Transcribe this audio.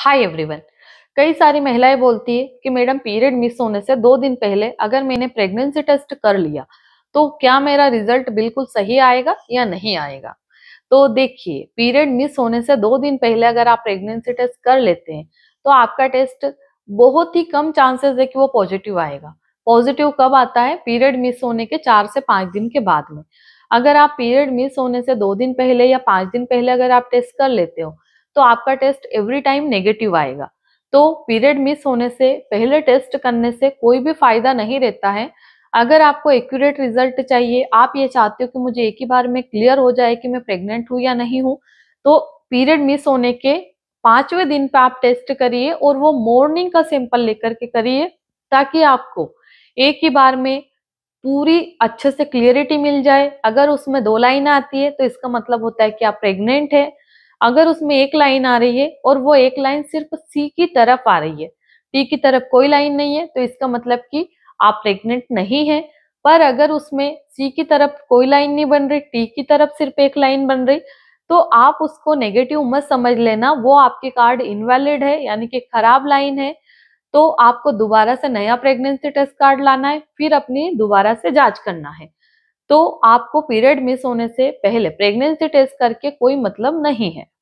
hi everyone कई सारी महिलाएं बोलती है कि मैडम पीरियड मिस होने से दो दिन पहले अगर मैंने प्रेगनेंसी टेस्ट कर लिया तो क्या मेरा रिजल्ट बिल्कुल सही आएगा या नहीं आएगा तो देखिए पीरियड मिस होने से दो दिन पहले अगर आप प्रेगनेंसी टेस्ट कर लेते हैं तो आपका टेस्ट बहुत ही कम चांसेस है कि वो पॉजिटिव आएगा पॉजिटिव कब आता है पीरियड मिस होने के चार से पांच दिन के बाद में अगर आप पीरियड मिस होने से दो दिन पहले या पांच दिन पहले अगर आप टेस्ट कर लेते हो तो आपका टेस्ट एवरी टाइम नेगेटिव आएगा तो पीरियड मिस होने से पहले टेस्ट करने से कोई भी फायदा नहीं रहता है अगर आपको एक्यूरेट रिजल्ट चाहिए आप ये चाहते हो कि मुझे एक ही बार में क्लियर हो जाए कि मैं प्रेग्नेंट हूँ या नहीं हूँ तो पीरियड मिस होने के पांचवें दिन पे आप टेस्ट करिए और वो मॉर्निंग का सैंपल लेकर के करिए ताकि आपको एक ही बार में पूरी अच्छे से क्लियरिटी मिल जाए अगर उसमें दो लाइन आती है तो इसका मतलब होता है कि आप प्रेग्नेंट हैं अगर उसमें एक लाइन आ रही है और वो एक लाइन सिर्फ सी की तरफ आ रही है टी की तरफ कोई लाइन नहीं है तो इसका मतलब कि आप प्रेग्नेंट नहीं है पर अगर उसमें सी की तरफ कोई लाइन नहीं बन रही टी की तरफ सिर्फ एक लाइन बन रही तो आप उसको नेगेटिव मत समझ लेना वो आपके कार्ड इनवैलिड है यानी कि खराब लाइन है तो आपको दोबारा से नया प्रेगनेंसी टेस्ट कार्ड लाना है फिर अपनी दोबारा से जांच करना है तो आपको पीरियड मिस होने से पहले प्रेगनेंसी टेस्ट करके कोई मतलब नहीं है